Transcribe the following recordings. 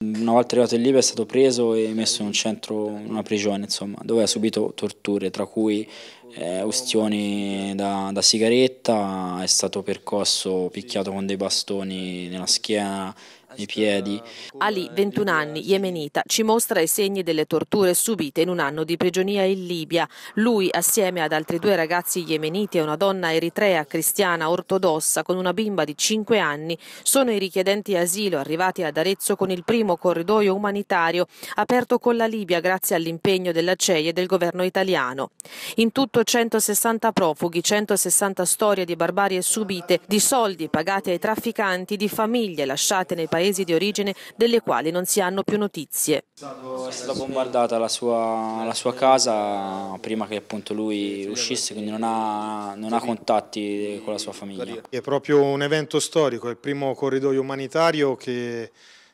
Una volta arrivato in Libia è stato preso e messo in un centro, una prigione, insomma, dove ha subito torture, tra cui eh, ustioni da, da, sigaretta, è stato percosso, picchiato con dei bastoni nella schiena, i piedi. Ali, 21 anni, yemenita, ci mostra i segni delle torture subite in un anno di prigionia in Libia. Lui, assieme ad altri due ragazzi yemeniti e una donna eritrea cristiana ortodossa con una bimba di 5 anni, sono i richiedenti asilo arrivati ad Arezzo con il primo corridoio umanitario aperto con la Libia grazie all'impegno della CEI e del governo italiano. In tutto 160 profughi, 160 storie di barbarie subite, di soldi pagati ai trafficanti, di famiglie lasciate nei paesi paesi di origine delle quali non si hanno più notizie. È stata bombardata la sua, la sua casa prima che appunto lui uscisse, quindi non ha, non ha contatti con la sua famiglia. È proprio un evento storico, è il primo corridoio umanitario che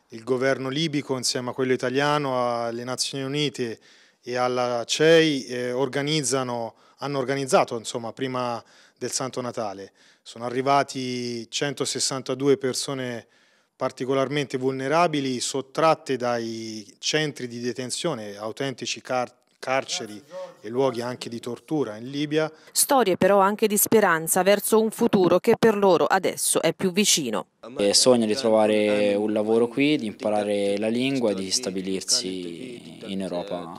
il governo libico insieme a quello italiano, alle Nazioni Unite e alla CEI eh, organizzano, hanno organizzato insomma, prima del Santo Natale. Sono arrivati 162 persone particolarmente vulnerabili sottratte dai centri di detenzione, autentici car carceri e luoghi anche di tortura in Libia. Storie però anche di speranza verso un futuro che per loro adesso è più vicino. E sogno di trovare un lavoro qui, di imparare la lingua e di stabilirsi in Europa.